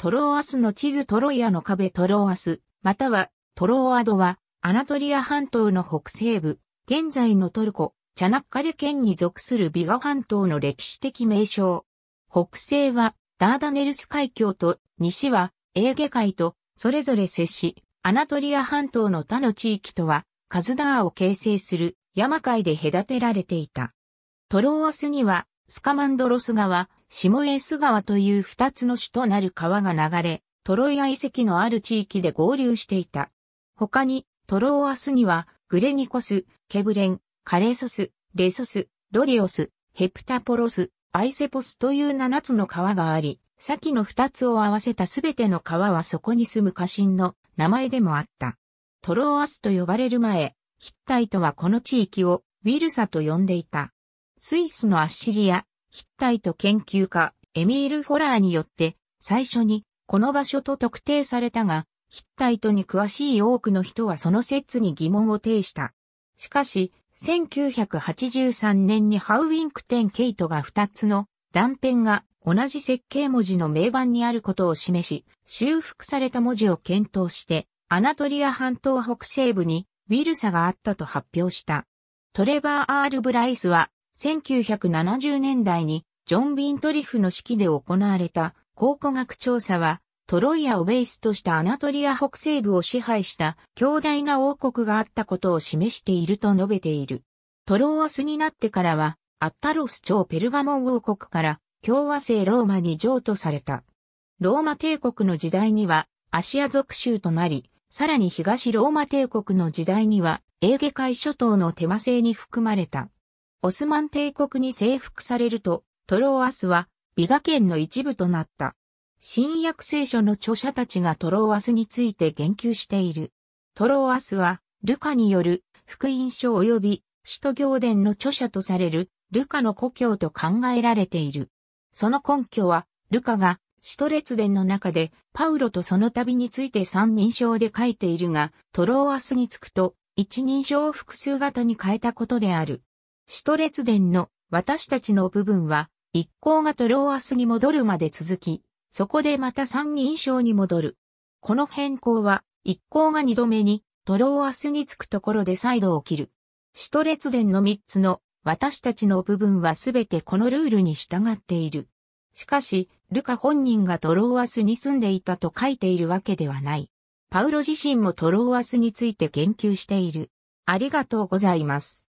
トローアスの地図トロイアの壁トローアス、またはトローアドは、アナトリア半島の北西部、現在のトルコ、チャナッカレ県に属するビガ半島の歴史的名称。北西はダーダネルス海峡と西はエーゲ海とそれぞれ接し、アナトリア半島の他の地域とはカズダーを形成する山海で隔てられていた。トローアスにはスカマンドロス川、シモエース川という二つの種となる川が流れ、トロイア遺跡のある地域で合流していた。他に、トローアスには、グレニコス、ケブレン、カレソス、レソス、ロディオス、ヘプタポロス、アイセポスという七つの川があり、先の二つを合わせたすべての川はそこに住む家臣の名前でもあった。トローアスと呼ばれる前、ヒッタイトはこの地域をウィルサと呼んでいた。スイスのアッシリア、ヒッタイト研究家、エミール・フォラーによって、最初に、この場所と特定されたが、ヒッタイトに詳しい多くの人はその説に疑問を呈した。しかし、1983年にハウウィンクテン・ケイトが2つの断片が同じ設計文字の名板にあることを示し、修復された文字を検討して、アナトリア半島北西部にウィルサがあったと発表した。トレバー・アール・ブライスは1970年代にジョン・ビントリフの指揮で行われた考古学調査は、トロイアをベースとしたアナトリア北西部を支配した強大な王国があったことを示していると述べている。トローアスになってからは、アッタロス朝ペルガモン王国から共和制ローマに譲渡された。ローマ帝国の時代にはアシア属州となり、さらに東ローマ帝国の時代にはエーゲ海諸島の手間制に含まれた。オスマン帝国に征服されると、トローアスはビガ県の一部となった。新約聖書の著者たちがトローアスについて言及している。トローアスは、ルカによる福音書及び使徒行伝の著者とされるルカの故郷と考えられている。その根拠は、ルカが使徒列伝の中でパウロとその旅について三人称で書いているが、トローアスにつくと一人称を複数型に変えたことである。シュトレツ伝の私たちの部分は、一行がトローアスに戻るまで続き、そこでまた三人称に戻る。この変更は、一行が二度目に、トローアスに着くところで再度起きる。シュトレツ伝の三つの私たちの部分はすべてこのルールに従っている。しかし、ルカ本人がトローアスに住んでいたと書いているわけではない。パウロ自身もトローアスについて言及している。ありがとうございます。